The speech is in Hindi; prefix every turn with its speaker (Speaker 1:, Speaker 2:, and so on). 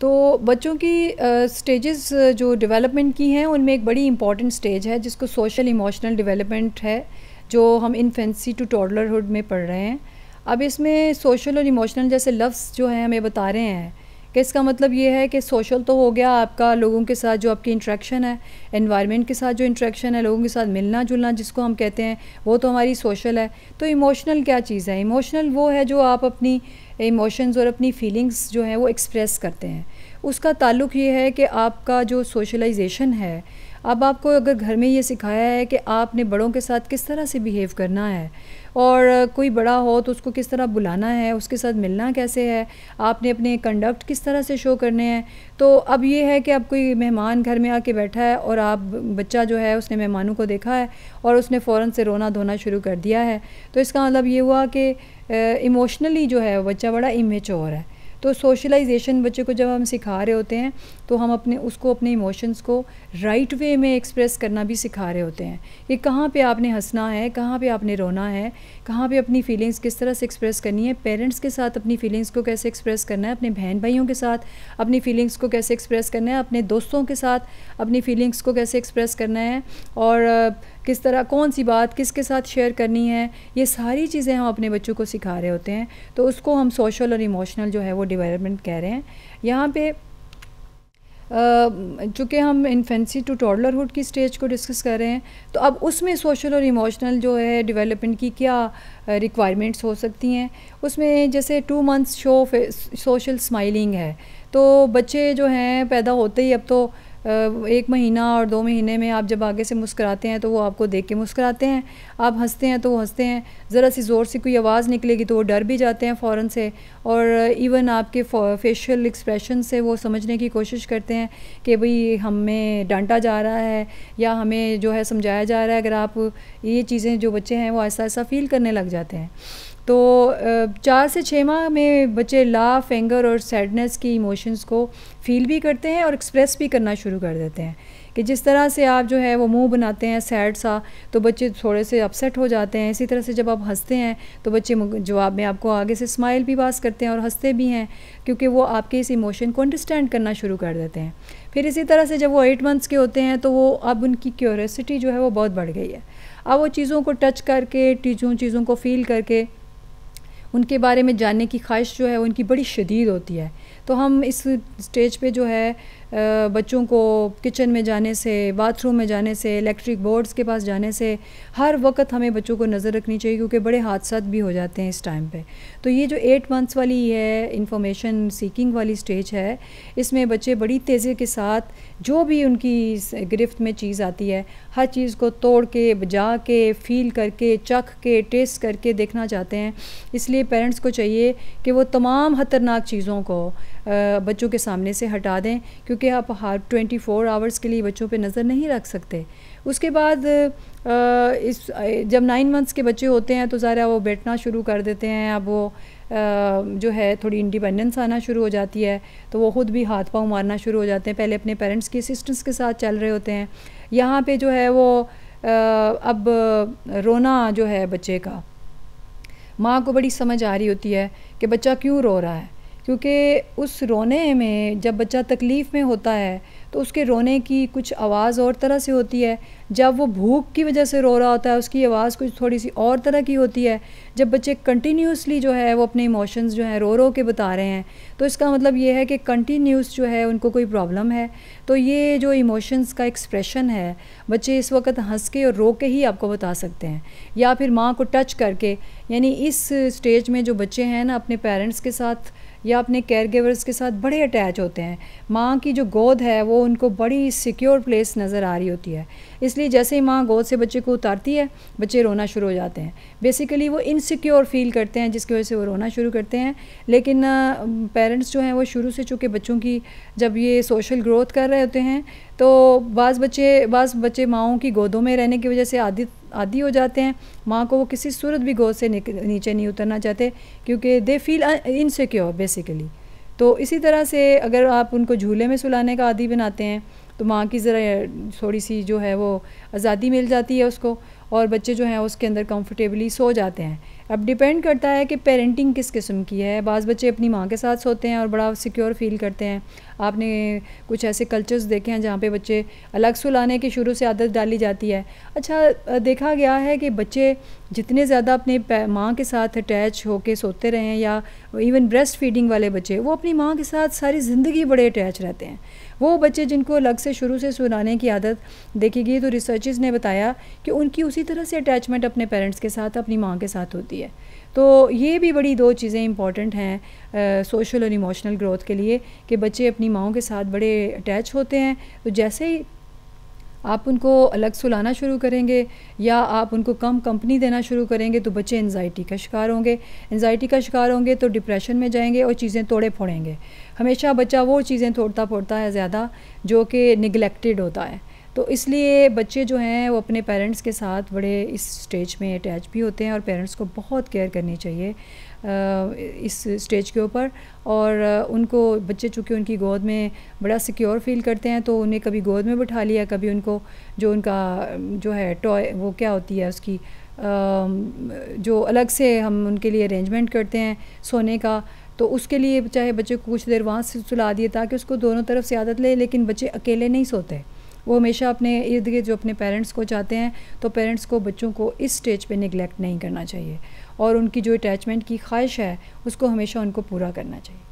Speaker 1: तो बच्चों की स्टेजेस uh, जो डेवलपमेंट की हैं उनमें एक बड़ी इंपॉर्टेंट स्टेज है जिसको सोशल इमोशनल डेवलपमेंट है जो हम इन्फेंसी टू टॉडलरहुड में पढ़ रहे हैं अब इसमें सोशल और इमोशनल जैसे लफ्स जो हैं हमें बता रहे हैं कि इसका मतलब ये है कि सोशल तो हो गया आपका लोगों के साथ जो आपकी इंट्रैक्शन है एनवायरनमेंट के साथ जो इंट्रैक्शन है लोगों के साथ मिलना जुलना जिसको हम कहते हैं वो तो हमारी सोशल है तो इमोशनल क्या चीज़ है इमोशनल वो है जो आप अपनी इमोशंस और अपनी फीलिंग्स जो हैं वो एक्सप्रेस करते हैं उसका ताल्लुक ये है कि आपका जो सोशलाइजेशन है अब आपको अगर घर में ये सिखाया है कि आपने बड़ों के साथ किस तरह से बिहेव करना है और कोई बड़ा हो तो उसको किस तरह बुलाना है उसके साथ मिलना कैसे है आपने अपने कंडक्ट किस तरह से शो करने हैं तो अब ये है कि अब कोई मेहमान घर में आके बैठा है और आप बच्चा जो है उसने मेहमानों को देखा है और उसने फ़ौर से रोना धोना शुरू कर दिया है तो इसका मतलब ये हुआ कि इमोशनली जो है बच्चा बड़ा इमेचोर है तो सोशलाइजेशन बच्चे को जब हम सिखा रहे होते हैं तो हम अपने उसको अपने इमोशंस को राइट वे में एक्सप्रेस करना भी सिखा रहे होते हैं कि कहाँ पे आपने हंसना है कहाँ पे आपने रोना है कहाँ पे अपनी फीलिंग्स किस तरह से एक्सप्रेस करनी है पेरेंट्स के साथ अपनी फीलिंग्स को कैसे एक्सप्रेस करना है अपने बहन भाइयों के साथ अपनी फीलिंग्स को कैसे एक्सप्रेस करना है अपने दोस्तों के साथ अपनी फीलिंग्स को कैसे एक्सप्रेस करना है और किस तरह कौन सी बात किसके साथ शेयर करनी है ये सारी चीज़ें हम अपने बच्चों को सिखा रहे होते हैं तो उसको हम सोशल और इमोशनल जो है वो डिवेलपमेंट कह रहे हैं यहाँ पे चूँकि हम इन्फेंसी टू टॉडलरहुड की स्टेज को डिस्कस कर रहे हैं तो अब उसमें सोशल और इमोशनल जो है डेवलपमेंट की क्या रिक्वायरमेंट्स हो सकती हैं उसमें जैसे two months show social smiling है तो बच्चे जो हैं पैदा होते ही अब तो एक महीना और दो महीने में आप जब आगे से मुस्कराते हैं तो वो आपको देख के मुस्कराते हैं आप हंसते हैं तो वो हंसते हैं ज़रा सी ज़ोर से कोई आवाज़ निकलेगी तो वो डर भी जाते हैं फ़ौर से और इवन आपके फेशियल एक्सप्रेशन से वो समझने की कोशिश करते हैं कि भाई हमें डांटा जा रहा है या हमें जो है समझाया जा रहा है अगर आप ये चीज़ें जो बच्चे हैं वो ऐसा ऐसा फ़ील करने लग जाते हैं तो चार से छः माह में बच्चे लाफ एंगर और सैडनेस की इमोशंस को फील भी करते हैं और एक्सप्रेस भी करना शुरू कर देते हैं कि जिस तरह से आप जो है वो मुंह बनाते हैं सैड सा तो बच्चे थोड़े से अपसेट हो जाते हैं इसी तरह से जब आप हंसते हैं तो बच्चे जवाब में आपको आगे से स्माइल भी पास करते हैं और हंसते भी हैं क्योंकि वो आपके इस इमोशन को अंडरस्टैंड करना शुरू कर देते हैं फिर इसी तरह से जब वो एट मंथ्स के होते हैं तो वो अब उनकी क्योरसिटी जो है वो बहुत बढ़ गई है अब वो चीज़ों को टच करके चीज़ों चीज़ों को फील करके उनके बारे में जानने की ख्वाहिश जो है उनकी बड़ी शदीद होती है तो हम इस स्टेज पे जो है बच्चों को किचन में जाने से बाथरूम में जाने से इलेक्ट्रिक बोर्ड्स के पास जाने से हर वक्त हमें बच्चों को नज़र रखनी चाहिए क्योंकि बड़े हादसा भी हो जाते हैं इस टाइम पे तो ये जो एट मंथ्स वाली है इंफॉर्मेशन सीकिंग वाली स्टेज है इसमें बच्चे बड़ी तेज़ी के साथ जो भी उनकी गिरफ्त में चीज़ आती है हर चीज़ को तोड़ के बजा के फील करके चख के टेस्ट करके देखना चाहते हैं इसलिए पेरेंट्स को चाहिए कि वो तमाम ख़तरनाक चीज़ों को बच्चों के सामने से हटा दें क्योंकि क्योंकि आप हर ट्वेंटी फोर आवर्स के लिए बच्चों पे नज़र नहीं रख सकते उसके बाद इस जब नाइन मंथ्स के बच्चे होते हैं तो ज़रा वो बैठना शुरू कर देते हैं अब वो जो है थोड़ी इंडिपेंडेंस आना शुरू हो जाती है तो वो ख़ुद भी हाथ पाँव मारना शुरू हो जाते हैं पहले अपने पेरेंट्स की असिस्टेंस के साथ चल रहे होते हैं यहाँ पर जो है वो अब रोना जो है बच्चे का माँ को बड़ी समझ आ रही होती है कि बच्चा क्यों रो रहा है क्योंकि उस रोने में जब बच्चा तकलीफ़ में होता है तो उसके रोने की कुछ आवाज़ और तरह से होती है जब वो भूख की वजह से रो रहा होता है उसकी आवाज़ कुछ थोड़ी सी और तरह की होती है जब बच्चे कंटिन्यूसली जो है वो अपने इमोशंस जो हैं रो रो के बता रहे हैं तो इसका मतलब ये है कि कंटिन्यूस जो है उनको कोई प्रॉब्लम है तो ये जो इमोशंस का एक्सप्रेशन है बच्चे इस वक्त हंस के और रो के ही आपको बता सकते हैं या फिर माँ को टच करके यानी इस स्टेज में जो बच्चे हैं ना अपने पेरेंट्स के साथ या अपने केयर गिवर्स के साथ बड़े अटैच होते हैं माँ की जो गोद है वो उनको बड़ी सिक्योर प्लेस नज़र आ रही होती है इसलिए जैसे ही माँ गोद से बच्चे को उतारती है बच्चे रोना शुरू हो जाते हैं बेसिकली वो इनसिक्योर फील करते हैं जिसकी वजह से वो रोना शुरू करते हैं लेकिन पेरेंट्स जो हैं वो शुरू से चूँकि बच्चों की जब ये सोशल ग्रोथ कर रहे होते हैं तो बाज़ बच्चे बाज़ बच्चे माओं की गोदों में रहने की वजह से आदित आदि हो जाते हैं माँ को वो किसी सूरत भी गोद से नीचे नहीं उतरना चाहते क्योंकि दे फील इनसिक्योर बेसिकली तो इसी तरह से अगर आप उनको झूले में सुलाने का आदि बनाते हैं तो माँ की ज़रा थोड़ी सी जो है वो आज़ादी मिल जाती है उसको और बच्चे जो हैं उसके अंदर कंफर्टेबली सो जाते हैं अब डिपेंड करता है कि पेरेंटिंग किस किस्म की है बाज़ बच्चे अपनी माँ के साथ सोते हैं और बड़ा सिक्योर फील करते हैं आपने कुछ ऐसे कल्चर्स देखे हैं जहाँ पे बच्चे अलग सुलाने की शुरू से आदत डाली जाती है अच्छा देखा गया है कि बच्चे जितने ज़्यादा अपने माँ के साथ अटैच होके सोते रहे हैं या इवन ब्रेस्ट फीडिंग वाले बच्चे वो अपनी माँ के साथ सारी ज़िंदगी बड़े अटैच रहते हैं वो बच्चे जिनको अलग से शुरू से सुनाने की आदत देखी गई तो रिसर्चेज ने बताया कि उनकी उसी तरह से अटैचमेंट अपने पेरेंट्स के साथ अपनी माँ के साथ होती है तो ये भी बड़ी दो चीज़ें इंपॉर्टेंट हैं सोशल और इमोशनल ग्रोथ के लिए कि बच्चे अपनी माओ के साथ बड़े अटैच होते हैं तो जैसे ही आप उनको अलग सुलाना शुरू करेंगे या आप उनको कम कंपनी देना शुरू करेंगे तो बच्चे एनजाइटी का शिकार होंगे एनजाइटी का शिकार होंगे तो डिप्रेशन में जाएंगे और चीज़ें तोड़े फोड़ेंगे हमेशा बच्चा वो चीज़ें तोड़ता फोड़ता है ज़्यादा जो कि निगलेक्टेड होता है तो इसलिए बच्चे जो हैं वो अपने पेरेंट्स के साथ बड़े इस स्टेज में अटैच भी होते हैं और पेरेंट्स को बहुत केयर करनी चाहिए इस स्टेज के ऊपर और उनको बच्चे चूँकि उनकी गोद में बड़ा सिक्योर फील करते हैं तो उन्हें कभी गोद में बैठा लिया कभी उनको जो उनका जो है टॉय वो क्या होती है उसकी जो अलग से हम उनके लिए अरेंजमेंट करते हैं सोने का तो उसके लिए चाहे बच्चे को कुछ देर वहाँ से सुला दिए ताकि उसको दोनों तरफ से आदत ले लेकिन बच्चे अकेले नहीं सोते वो हमेशा अपने इर्द गिर्द जो अपने पेरेंट्स को चाहते हैं तो पेरेंट्स को बच्चों को इस स्टेज पे निगलेक्ट नहीं करना चाहिए और उनकी जो अटैचमेंट की ख्वाहिश है उसको हमेशा उनको पूरा करना चाहिए